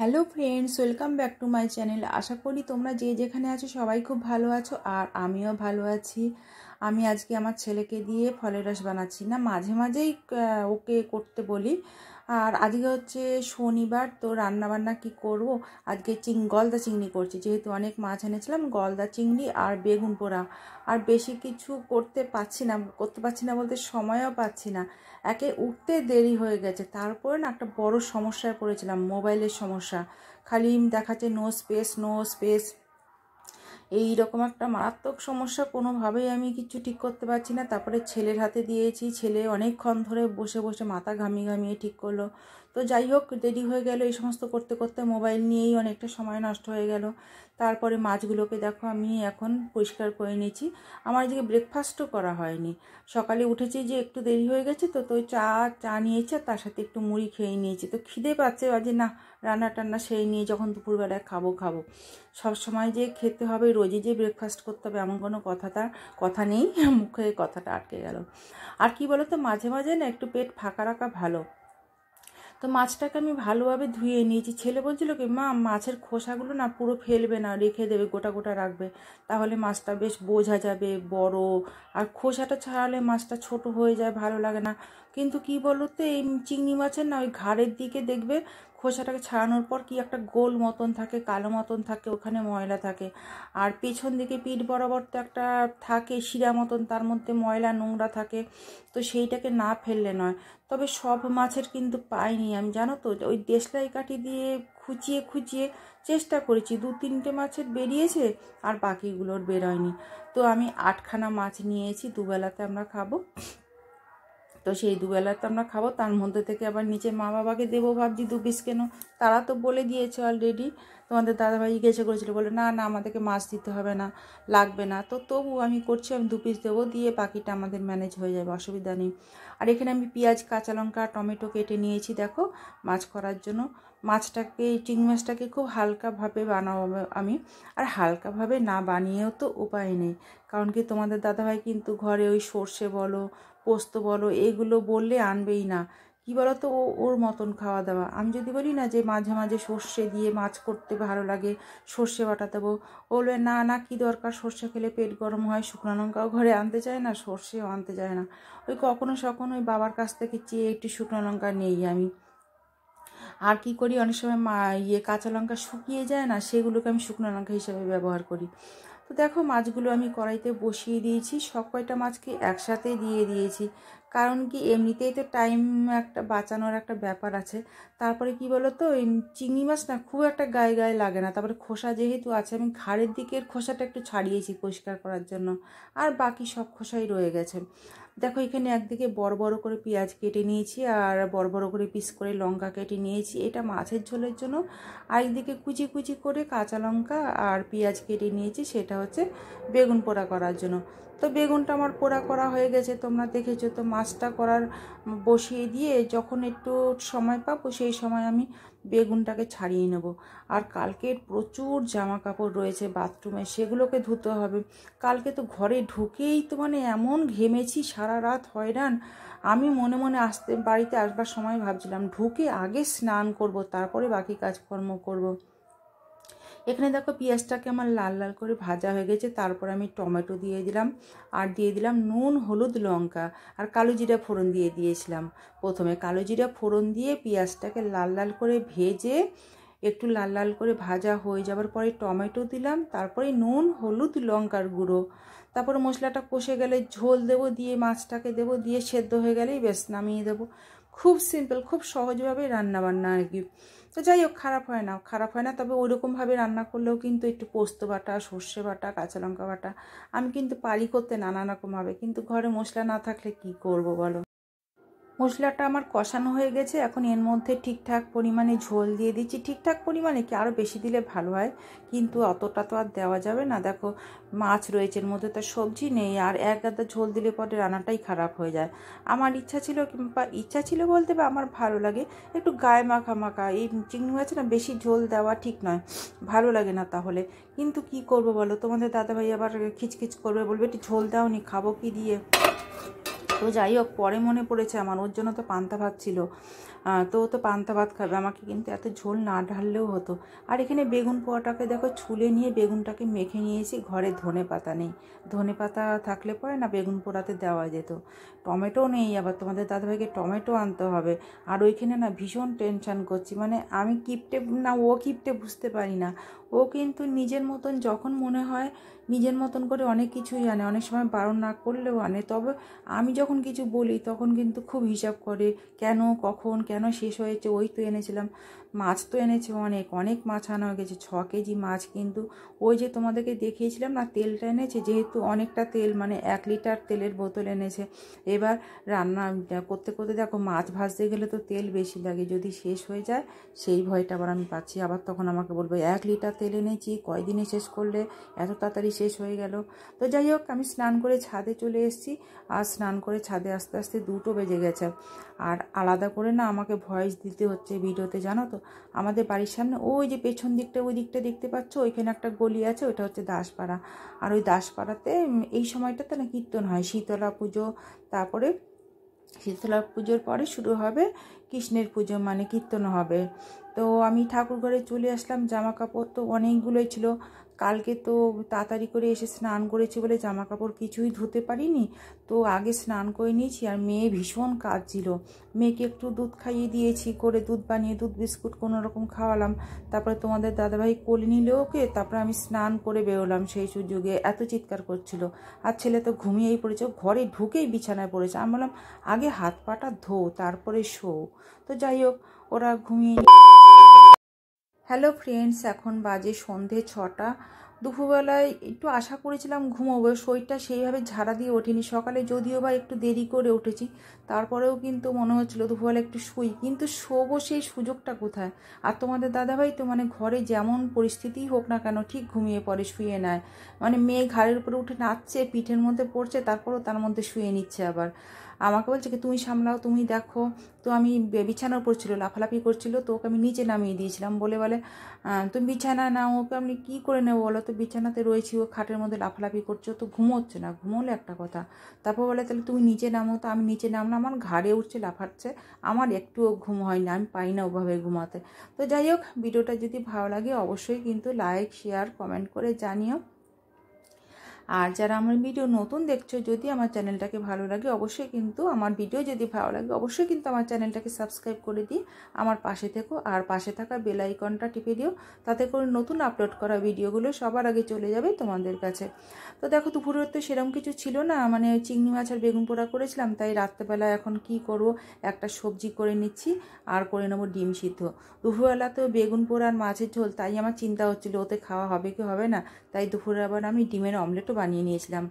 Hello friends welcome back to my channel আশা করি তোমরা যে যেখানে আছো সবাই খুব ভালো আছো আর আমিও ভালো আছি আমি আজকে আমার ছেলেকে দিয়ে ফলের রস বানাচ্ছি না মাঝে মাঝেই ওকে করতে বলি আর আজকে হচ্ছে শনিবার তো রান্নাবান্না কি করব আজকে চিং গলদা চিংড়ি করছি যেহেতু অনেক মাছ এনেছিলাম গলদা চিংড়ি আর বেগুন পোড়া আর বেশি কিছু করতে পারছি না করতে পারছি না বলতে সময়ও পাচ্ছি না একে উঠতে দেরি হয়ে গেছে তারপরে না একটা বড় সমস্যায় পড়েছিলাম মোবাইলের সমস্যা খালি দেখাচ্ছে নো স্পেস নো স্পেস এই রকম একটা মারাত্মক সমস্যা কোনোভাবেই আমি কিছু ঠিক করতে পারছি না তারপরে ছেলের হাতে দিয়েছি ছেলে অনেকক্ষণ ধরে বসে বসে মাথা ঘামিয়ে ঘামিয়ে ঠিক করলো তো যাই হোক দেরি হয়ে গেল এই সমস্ত করতে করতে মোবাইল নিয়েই অনেকটা সময় নষ্ট হয়ে গেল তারপরে মাছগুলোকে দেখো আমি এখন পরিষ্কার করে নিয়েছি আমার এদিকে ব্রেকফাস্টও করা হয়নি সকালে উঠেছি যে একটু দেরি হয়ে গেছে তো তো চা চা নিয়েছি আর তার সাথে একটু মুড়ি খেয়ে নিয়েছি তো খিদে পাচ্ছে বা যে না রান্না টান্না সেই নিয়ে যখন দুপুরবেলায় খাবো খাবো সব সময় যে খেতে হবে রোজে যে ব্রেকফাস্ট করতে হবে এমন কোনো কথা তার কথা নেই মুখে কথাটা আটকে গেল আর কি বলো তো মাঝে মাঝে না একটু পেট ফাঁকা রাখা ভালো তো মাছটাকে আমি ভালোভাবে ধুয়ে নিয়েছি ছেলে বলছিল কি মা মাছের খোসাগুলো না পুরো ফেলবে না রেখে দেবে গোটা গোটা রাখবে তাহলে মাছটা বেশ বোঝা যাবে বড় আর খোসাটা ছাড়ালে মাছটা ছোট হয়ে যায় ভালো লাগে না কিন্তু কি বলো তো এই চিংড়ি মাছের না ওই ঘাড়ের দিকে দেখবে খোসাটাকে ছাড়ানোর পর কি একটা গোল মতন থাকে কালো মতন থাকে ওখানে ময়লা থাকে আর পেছন দিকে পিঠ বরাবর তো একটা থাকে শিরা মতন তার মধ্যে ময়লা নোংরা থাকে তো সেইটাকে না ফেললে নয় তবে সব মাছের কিন্তু পাইনি আমি জানো তো ওই দেশলাই কাঠি দিয়ে খুঁচিয়ে খুঁচিয়ে চেষ্টা করেছি দু তিনটে মাছের বেরিয়েছে আর বাকিগুলোর বেরোয়নি তো আমি আটখানা মাছ নিয়েছি দুবেলাতে আমরা খাবো তো সেই দুবেলা তো আমরা খাবো তার মধ্যে থেকে আবার নিচে মা বাবাকে দেবো ভাবছি দু পিস কেন তারা তো বলে দিয়েছে অলরেডি তোমাদের দাদাভাই জিজ্ঞেসে করেছিল বলে না না আমাদেরকে মাছ দিতে হবে না লাগবে না তো তবু আমি করছি আমি দু পিস দেবো দিয়ে বাকিটা আমাদের ম্যানেজ হয়ে যাবে অসুবিধা নেই আর এখানে আমি পেঁয়াজ কাঁচা লঙ্কা টমেটো কেটে নিয়েছি দেখো মাছ করার জন্য মাছটাকে এই চিংড়ি মাছটাকে খুব হালকাভাবে বানাবো আমি আর হালকাভাবে না বানিয়েও তো উপায় নেই কারণ কি তোমাদের দাদাভাই কিন্তু ঘরে ওই সর্ষে বলো পোস্ত বলো এগুলো বললে আনবেই না কি বলতো ও ওর মতন খাওয়া দাওয়া আমি যদি বলি না যে মাঝে মাঝে সর্ষে দিয়ে মাছ করতে ভালো লাগে সর্ষে বাটা দেবো ও বলবে না না কি দরকার সর্ষে খেলে পেট গরম হয় শুকনো লঙ্কাও ঘরে আনতে চায় না সর্ষেও আনতে চায় না ওই কখনো সখন ওই বাবার কাছ থেকে চেয়ে একটু শুকনো লঙ্কা নেই আমি আর কি করি অনেক সময় মা ইয়ে কাঁচা লঙ্কা শুকিয়ে যায় না সেগুলোকে আমি শুকনো লঙ্কা হিসেবে ব্যবহার করি তো দেখো মাছগুলো আমি কড়াইতে বসিয়ে দিয়েছি সব কয়টা মাছকে একসাথে দিয়ে দিয়েছি কারণ কি এমনিতেই তো টাইম একটা বাঁচানোর একটা ব্যাপার আছে তারপরে কি বলো তো চিংড়ি মাছ না খুব একটা গায়ে গায়ে লাগে না তারপরে খোসা যেহেতু আছে আমি ঘাড়ের দিকের খোসাটা একটু ছাড়িয়েছি পরিষ্কার করার জন্য আর বাকি সব খোসাই রয়ে গেছে দেখো এখানে একদিকে বড় বড় করে পেঁয়াজ কেটে নিয়েছি আর বড় বড় করে পিস করে লঙ্কা কেটে নিয়েছি এটা মাছের ঝোলের জন্য আর একদিকে কুচি কুচি করে কাঁচা লঙ্কা আর পেঁয়াজ কেটে নিয়েছি সেটা হচ্ছে বেগুন পোড়া করার জন্য তো বেগুনটা আমার পোড়া করা হয়ে গেছে তোমরা দেখেছো তো মাছটা করার বসিয়ে দিয়ে যখন একটু সময় পাবো সেই সময় আমি বেগুনটাকে ছাড়িয়ে নেব আর কালকের প্রচুর জামা কাপড় রয়েছে বাথরুমে সেগুলোকে ধুতে হবে কালকে তো ঘরে ঢুকেই তো মানে এমন ঘেমেছি সারা রাত হয়রান আমি মনে মনে আসতে বাড়িতে আসবার সময় ভাবছিলাম ঢুকে আগে স্নান করব তারপরে বাকি কাজকর্ম করব। এখানে দেখো পেঁয়াজটাকে আমার লাল লাল করে ভাজা হয়ে গেছে তারপর আমি টমেটো দিয়ে দিলাম আর দিয়ে দিলাম নুন হলুদ লঙ্কা আর কালো জিরা ফোড়ন দিয়ে দিয়েছিলাম প্রথমে কালো জিরা ফোড়ন দিয়ে পেঁয়াজটাকে লাল লাল করে ভেজে একটু লাল লাল করে ভাজা হয়ে যাওয়ার পরে টমেটো দিলাম তারপরে নুন হলুদ লঙ্কার গুঁড়ো তারপর মশলাটা কষে গেলে ঝোল দেব দিয়ে মাছটাকে দেব দিয়ে সেদ্ধ হয়ে গেলেই বেশ নামিয়ে দেবো খুব সিম্পল খুব সহজভাবে রান্নাবান্না আর কি তো যাই হোক খারাপ হয় না খারাপ হয় না তবে ওইরকমভাবে রান্না করলেও কিন্তু একটু পোস্ত বাটা সর্ষে বাটা কাঁচা লঙ্কা বাটা আমি কিন্তু পারি করতে নানা রকমভাবে কিন্তু ঘরে মশলা না থাকলে কি করব বলো মশলাটা আমার কষানো হয়ে গেছে এখন এর মধ্যে ঠিকঠাক পরিমাণে ঝোল দিয়ে দিচ্ছি ঠিকঠাক পরিমাণে কি আরও বেশি দিলে ভালো হয় কিন্তু অতটা তো আর দেওয়া যাবে না দেখো মাছ রয়েছে এর মধ্যে তো সবজি নেই আর এক গাদা ঝোল দিলে পরে রান্নাটাই খারাপ হয়ে যায় আমার ইচ্ছা ছিল কিংবা ইচ্ছা ছিল বলতে বা আমার ভালো লাগে একটু গায়ে মাখা মাখা এই চিংড়ি মাছে না বেশি ঝোল দেওয়া ঠিক নয় ভালো লাগে না তাহলে কিন্তু কি করব বলো তোমাদের দাদাভাই আবার খিচখিচ করবে বলবে একটু ঝোল দাওনি খাবো কি দিয়ে তো যাই হোক পরে মনে পড়েছে আমার ওর জন্য তো পান্তা ভাত ছিল তো তো পান্তা ভাত খাবে আমাকে কিন্তু এত ঝোল না ঢাললেও হতো আর এখানে বেগুন পোয়াটাকে দেখো ছুলে নিয়ে বেগুনটাকে মেখে নিয়েছি ঘরে ধনে পাতা নেই ধনে পাতা থাকলে পরে না বেগুন পোড়াতে দেওয়া যেত টমেটো নেই আবার তোমাদের দাদাভাইকে টমেটো আনতে হবে আর ওইখানে না ভীষণ টেনশান করছি মানে আমি কিপটে না ও কিপটে বুঝতে পারি না ও কিন্তু নিজের মতন যখন মনে হয় নিজের মতন করে অনেক কিছুই আনে অনেক সময় বারণ না করলেও আনে তবে আমি যখন কিছু বলি তখন কিন্তু খুব হিসাব করে কেন কখন কেন শেষ হয়েছে ওই তো এনেছিলাম মাছ তো এনেছে অনেক অনেক মাছ আনা হয়ে গেছে ছ কেজি মাছ কিন্তু ওই যে তোমাদেরকে দেখিয়েছিলাম না তেলটা এনেছে যেহেতু অনেকটা তেল মানে এক লিটার তেলের বোতল এনেছে এবার রান্না করতে করতে দেখো মাছ ভাজতে গেলে তো তেল বেশি লাগে যদি শেষ হয়ে যায় সেই ভয়টা আবার আমি পাচ্ছি আবার তখন আমাকে বলবে এক লিটার তেল এনেছি কয়দিনে শেষ করলে এত তাড়াতাড়ি শেষ হয়ে গেল তো যাই হোক আমি স্নান করে ছাদে চলে এসেছি আর স্নান করে ছাদে আস্তে আস্তে দুটো বেজে গেছে আর আলাদা করে না আমাকে আমাকে ভয়েস দিতে হচ্ছে ভিডিওতে জানো তো আমাদের বাড়ির সামনে ওই যে পেছন দিকটা ওই দিকটা দেখতে পাচ্ছ ওইখানে একটা গলি আছে ওইটা হচ্ছে দাসপাড়া আর ওই দাসপাড়াতে এই সময়টাতে না কীর্তন হয় শীতলা পুজো তারপরে শীতলা পুজোর পরে শুরু হবে কৃষ্ণের পুজো মানে কীর্তন হবে তো আমি ঠাকুর ঘরে চলে আসলাম জামা কাপড় তো অনেকগুলোই ছিল কালকে তো তাড়াতাড়ি করে এসে স্নান করেছি বলে জামা কাপড় কিছুই ধুতে পারিনি তো আগে স্নান করে নিয়েছি আর মেয়ে ভীষণ কাজ ছিল মেয়েকে একটু দুধ খাইয়ে দিয়েছি করে দুধ বানিয়ে দুধ বিস্কুট কোনো রকম খাওয়ালাম তারপরে তোমাদের দাদাভাই কোলে নিলে ওকে তারপরে আমি স্নান করে বেরোলাম সেই সুযোগে এত চিৎকার করছিল আর ছেলে তো ঘুমিয়েই পড়েছে ঘরে ঢুকেই বিছানায় পড়েছে আমি বললাম আগে হাত পাটা ধো তারপরে শো তো যাই হোক ওরা ঘুমিয়ে হ্যালো ফ্রেন্ডস এখন বাজে সন্ধে ছটা দুপুরবেলায় একটু আশা করেছিলাম ঘুমোবো শরীরটা সেইভাবে ঝাড়া দিয়ে ওঠেনি সকালে যদিও বা একটু দেরি করে উঠেছি তারপরেও কিন্তু মনে হচ্ছিলো দুপুরবেলা একটু শুই কিন্তু শোবো সেই সুযোগটা কোথায় আর তোমাদের দাদাভাই তো মানে ঘরে যেমন পরিস্থিতিই হোক না কেন ঠিক ঘুমিয়ে পড়ে শুয়ে নেয় মানে মেয়ে ঘাড়ের উপরে উঠে নাচছে পিঠের মধ্যে পড়ছে তারপরও তার মধ্যে শুয়ে নিচ্ছে আবার আমাকে বলছে কি তুমি সামলাও তুমি দেখো তো আমি বিছানার উপর ছিল লাফালাফি করছিল তো ওকে আমি নিচে নামিয়ে দিয়েছিলাম বলে বলে তুমি বিছানা নাও ওকে আমি কী করে নেবো বলো তো বিছানাতে রয়েছি ও খাটের মধ্যে লাফালাফি করছো তো ঘুমোচ্ছে না ঘুমোলে একটা কথা তারপর বলে তাহলে তুমি নিচে নামো তো আমি নিচে নামলাম আমার ঘাড়ে উঠছে লাফাচ্ছে আমার একটুও ঘুম হয় না আমি পাই না ওভাবে ঘুমাতে তো যাই হোক ভিডিওটা যদি ভালো লাগে অবশ্যই কিন্তু লাইক শেয়ার কমেন্ট করে জানিও আর যারা আমার ভিডিও নতুন দেখছো যদি আমার চ্যানেলটাকে ভালো লাগে অবশ্যই কিন্তু আমার ভিডিও যদি ভালো লাগে অবশ্যই কিন্তু আমার চ্যানেলটাকে সাবস্ক্রাইব করে দিই আমার পাশে থেকো আর পাশে থাকা বেল আইকনটা টিপে দিও তাতে করে নতুন আপলোড করা ভিডিওগুলো সবার আগে চলে যাবে তোমাদের কাছে তো দেখো দুপুরের তো সেরকম কিছু ছিল না মানে চিংড়ি মাছ আর বেগুন পোড়া করেছিলাম তাই রাত্রেবেলা এখন কি করব একটা সবজি করে নিচ্ছি আর করে নেবো ডিম সিদ্ধ দুপুরবেলা তো বেগুন পোড়া আর মাছের ঝোল তাই আমার চিন্তা হচ্ছিলো ওতে খাওয়া হবে কি হবে না তাই দুপুরে আবার আমি ডিমের অমলেটও বানিয়ে নিয়েছিলাম